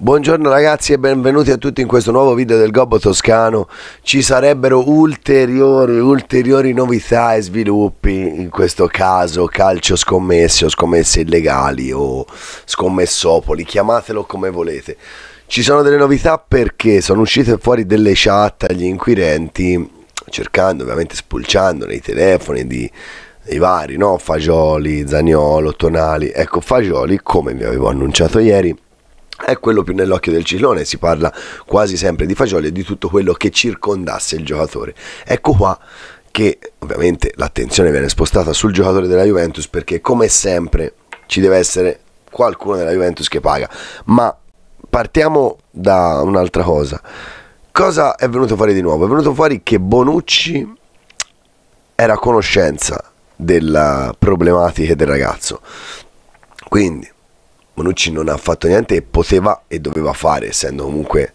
Buongiorno ragazzi e benvenuti a tutti in questo nuovo video del Gobbo Toscano. Ci sarebbero ulteriori, ulteriori novità e sviluppi in questo caso calcio scommesse o scommesse illegali o scommessopoli, chiamatelo come volete. Ci sono delle novità perché sono uscite fuori delle chat agli inquirenti cercando, ovviamente spulciando nei telefoni di i vari, no? Fagioli, Zaniolo, Tonali. Ecco, Fagioli, come vi avevo annunciato ieri, è quello più nell'occhio del ciclone, si parla quasi sempre di fagioli e di tutto quello che circondasse il giocatore. Ecco qua che ovviamente l'attenzione viene spostata sul giocatore della Juventus perché come sempre ci deve essere qualcuno della Juventus che paga, ma partiamo da un'altra cosa. Cosa è venuto fuori di nuovo? È venuto fuori che Bonucci era a conoscenza delle problematiche del ragazzo. Quindi Manucci non ha fatto niente e poteva e doveva fare, essendo comunque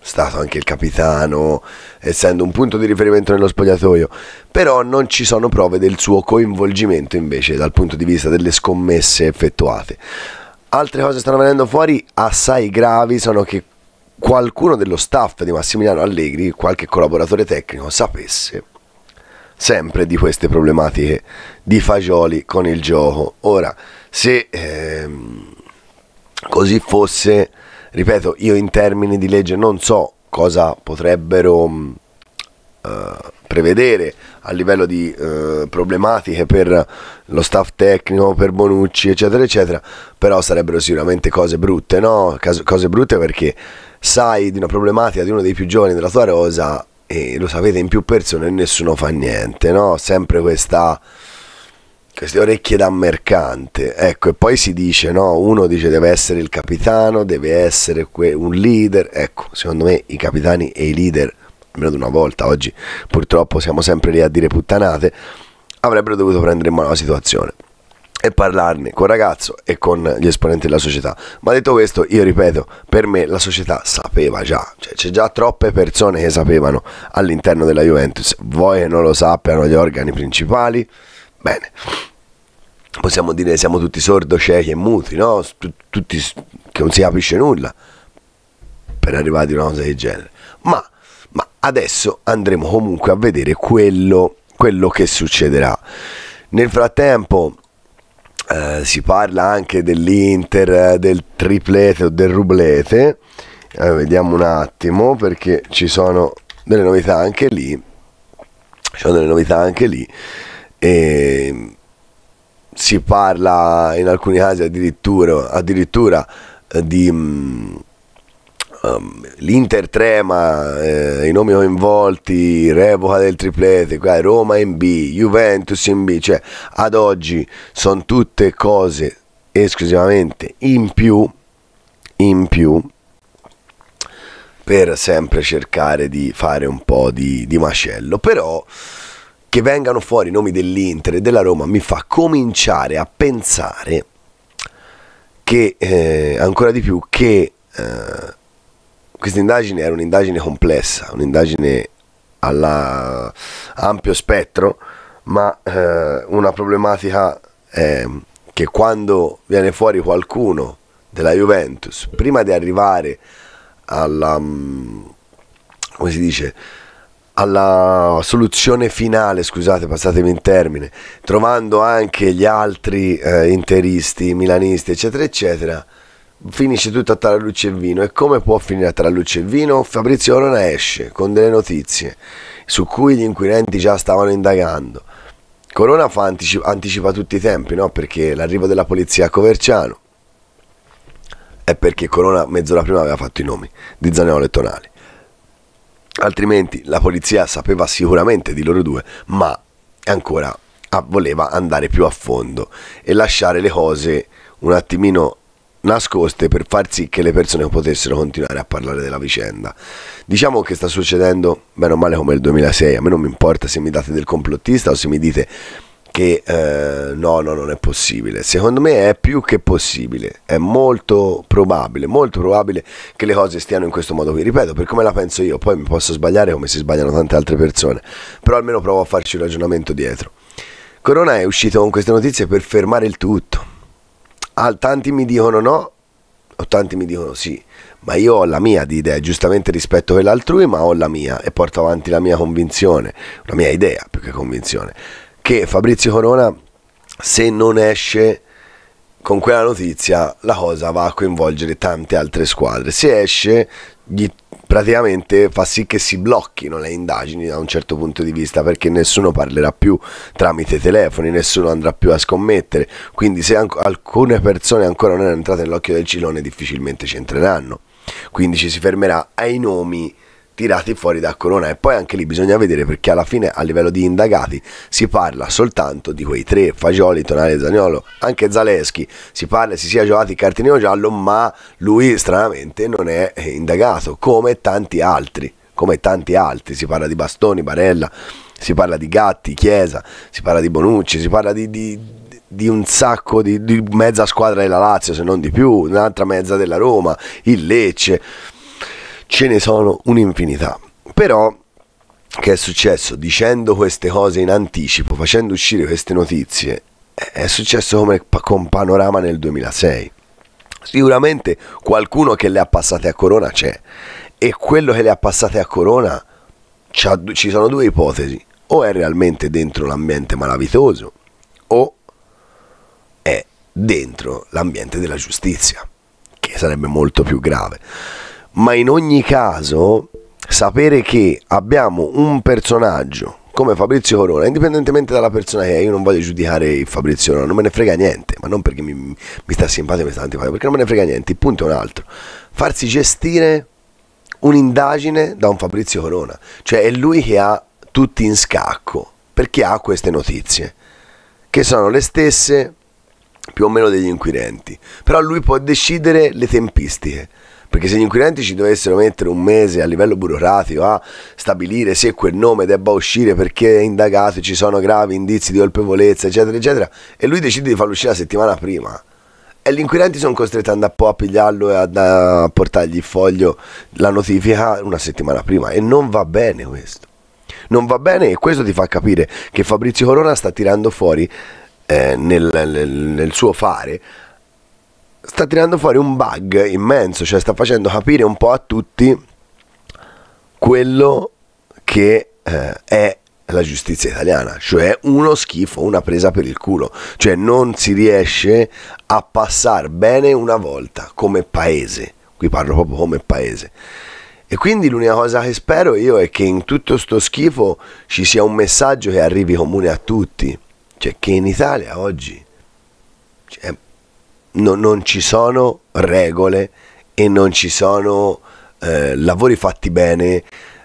stato anche il capitano, essendo un punto di riferimento nello spogliatoio, però non ci sono prove del suo coinvolgimento invece dal punto di vista delle scommesse effettuate. Altre cose stanno venendo fuori assai gravi sono che qualcuno dello staff di Massimiliano Allegri, qualche collaboratore tecnico, sapesse sempre di queste problematiche di fagioli con il gioco. Ora, se... Ehm, così fosse, ripeto, io in termini di legge non so cosa potrebbero uh, prevedere a livello di uh, problematiche per lo staff tecnico, per Bonucci, eccetera, eccetera, però sarebbero sicuramente cose brutte, no? Cos cose brutte perché sai di una problematica di uno dei più giovani della tua rosa e lo sapete in più persone e nessuno fa niente, no? Sempre questa queste orecchie da mercante, ecco, e poi si dice, no, uno dice deve essere il capitano, deve essere que- un leader, ecco, secondo me i capitani e i leader, almeno di una volta, oggi purtroppo siamo sempre lì a dire puttanate, avrebbero dovuto prendere in mano la situazione e parlarne con il ragazzo e con gli esponenti della società. Ma detto questo, io ripeto, per me la società sapeva già, cioè c'è già troppe persone che sapevano all'interno della Juventus, voi non lo sappiano gli organi principali, bene possiamo dire siamo tutti sordo, ciechi e muti, no? Tutti che non si capisce nulla per arrivare a una cosa del genere. Ma, ma adesso andremo comunque a vedere quello, quello che succederà. Nel frattempo eh, si parla anche dell'Inter, del triplete o del rublete. Eh, vediamo un attimo perché ci sono delle novità anche lì. Ci sono delle novità anche lì. E si parla in alcuni casi addirittura, addirittura eh, di mm, um, l'Inter trema, eh, i nomi coinvolti, revoca del triplete, qua, Roma in B, Juventus in B, cioè ad oggi sono tutte cose esclusivamente in più, in più per sempre cercare di fare un po' di, di macello, però che vengano fuori i nomi dell'Inter e della Roma mi fa cominciare a pensare che eh, ancora di più che eh, questa indagine era un'indagine complessa, un'indagine all'ampio spettro, ma eh, una problematica è che quando viene fuori qualcuno della Juventus, prima di arrivare alla, mm, come si dice, alla soluzione finale, scusate, passatemi in termine, trovando anche gli altri eh, interisti, milanisti, eccetera, eccetera, finisce tutto a Taraluce e Vino. E come può finire a Taraluce e Vino? Fabrizio Corona esce con delle notizie su cui gli inquirenti già stavano indagando. Corona fa, anticipa, anticipa tutti i tempi, no? Perché l'arrivo della polizia a Coverciano è perché Corona mezz'ora prima aveva fatto i nomi di Zaneolo e altrimenti la polizia sapeva sicuramente di loro due, ma ancora ah, voleva andare più a fondo e lasciare le cose un attimino nascoste per far sì che le persone potessero continuare a parlare della vicenda. Diciamo che sta succedendo meno male come il 2006, a me non mi importa se mi date del complottista o se mi dite che eh, no, no, non è possibile. Secondo me è più che possibile, è molto probabile, molto probabile che le cose stiano in questo modo qui. Ripeto, per come la penso io, poi mi posso sbagliare come si sbagliano tante altre persone, però almeno provo a farci un ragionamento dietro. Corona è uscito con queste notizie per fermare il tutto. Al, tanti mi dicono no, o tanti mi dicono sì, ma io ho la mia di idea, giustamente rispetto quella altrui, ma ho la mia e porto avanti la mia convinzione, la mia idea più che convinzione che Fabrizio Corona, se non esce con quella notizia, la cosa va a coinvolgere tante altre squadre. Se esce, gli praticamente fa sì che si blocchino le indagini da un certo punto di vista perché nessuno parlerà più tramite telefoni, nessuno andrà più a scommettere, quindi se alcune persone ancora non erano entrate nell'occhio del cilone difficilmente ci entreranno, quindi ci si fermerà ai nomi tirati fuori da corona e poi anche lì bisogna vedere perché alla fine a livello di indagati si parla soltanto di quei tre Fagioli, Tonale e Zagnolo anche Zaleschi si parla si sia giocato il cartellino giallo ma lui stranamente non è eh, indagato come tanti altri come tanti altri si parla di Bastoni, Barella si parla di Gatti, Chiesa si parla di Bonucci si parla di, di di un sacco di, di mezza squadra della Lazio se non di più, un'altra mezza della Roma, il Lecce ce ne sono un'infinità. Però che è successo? Dicendo queste cose in anticipo, facendo uscire queste notizie, è successo come con Panorama nel 2006. Sicuramente qualcuno che le ha passate a Corona c'è e quello che le ha passate a Corona ci sono due ipotesi, o è realmente dentro l'ambiente malavitoso o è dentro l'ambiente della giustizia, che sarebbe molto più grave ma in ogni caso sapere che abbiamo un personaggio come Fabrizio Corona, indipendentemente dalla persona che è, io non voglio giudicare Fabrizio Corona, non me ne frega niente, ma non perché mi, mi sta simpatico, mi sta antipatico, perché non me ne frega niente, il punto è un altro, farsi gestire un'indagine da un Fabrizio Corona, cioè è lui che ha tutti in scacco, perché ha queste notizie, che sono le stesse più o meno degli inquirenti, però lui può decidere le tempistiche perché se gli inquirenti ci dovessero mettere un mese a livello burocratico a stabilire se quel nome debba uscire perché è indagato, ci sono gravi indizi di colpevolezza, eccetera, eccetera, e lui decide di farlo uscire la settimana prima. E gli inquirenti sono costretti ad andare a pigliarlo e ad, a portargli il foglio, la notifica una settimana prima. E non va bene questo. Non va bene e questo ti fa capire che Fabrizio Corona sta tirando fuori eh, nel, nel, nel suo fare sta tirando fuori un bug immenso, cioè sta facendo capire un po' a tutti quello che eh, è la giustizia italiana, cioè uno schifo, una presa per il culo, cioè non si riesce a passare bene una volta come paese, qui parlo proprio come paese. E quindi l'unica cosa che spero io è che in tutto sto schifo ci sia un messaggio che arrivi comune a tutti, cioè che in Italia oggi cioè, no, non ci sono regole e non ci sono eh, lavori fatti bene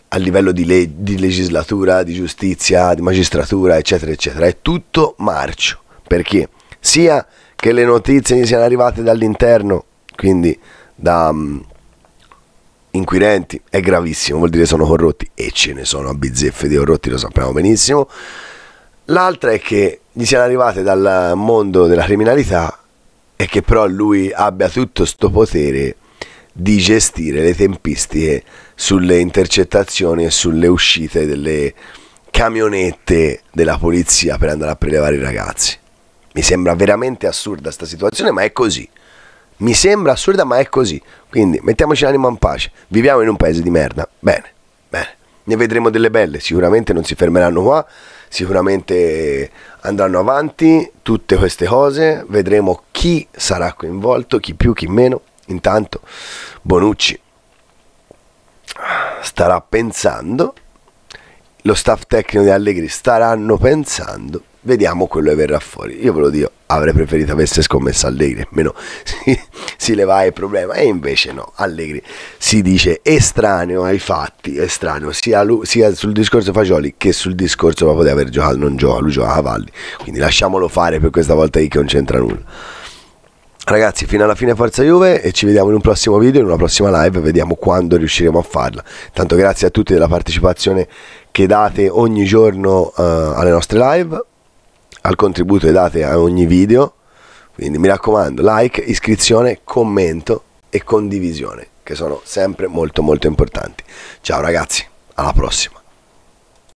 a livello di, le- di legislatura, di giustizia, di magistratura, eccetera, eccetera. È tutto marcio, perché sia che le notizie gli siano arrivate dall'interno, quindi da um, inquirenti, è gravissimo, vuol dire sono corrotti e ce ne sono a bizzeffe di corrotti, lo sappiamo benissimo. L'altra è che gli siano arrivate dal mondo della criminalità e che però lui abbia tutto questo potere di gestire le tempistiche sulle intercettazioni e sulle uscite delle camionette della polizia per andare a prelevare i ragazzi. Mi sembra veramente assurda questa situazione, ma è così. Mi sembra assurda, ma è così. Quindi mettiamoci l'anima in pace. Viviamo in un paese di merda. Bene, bene. Ne vedremo delle belle. Sicuramente non si fermeranno qua. Sicuramente andranno avanti tutte queste cose. Vedremo chi sarà coinvolto, chi più, chi meno. Intanto Bonucci starà pensando, lo staff tecnico di Allegri staranno pensando, vediamo quello che verrà fuori. Io ve lo dico, avrei preferito avesse scommesso Allegri, almeno si, si leva il problema. E invece no, Allegri si dice estraneo ai fatti, estraneo sia, lui, sia sul discorso Fagioli che sul discorso proprio di aver giocato, non gioca, lui gioca a cavalli. Quindi lasciamolo fare per questa volta lì che non c'entra nulla. Ragazzi, fino alla fine Forza Juve e ci vediamo in un prossimo video, in una prossima live, vediamo quando riusciremo a farla. Tanto grazie a tutti della partecipazione che date ogni giorno uh, alle nostre live, al contributo che date a ogni video. Quindi mi raccomando, like, iscrizione, commento e condivisione, che sono sempre molto molto importanti. Ciao ragazzi, alla prossima.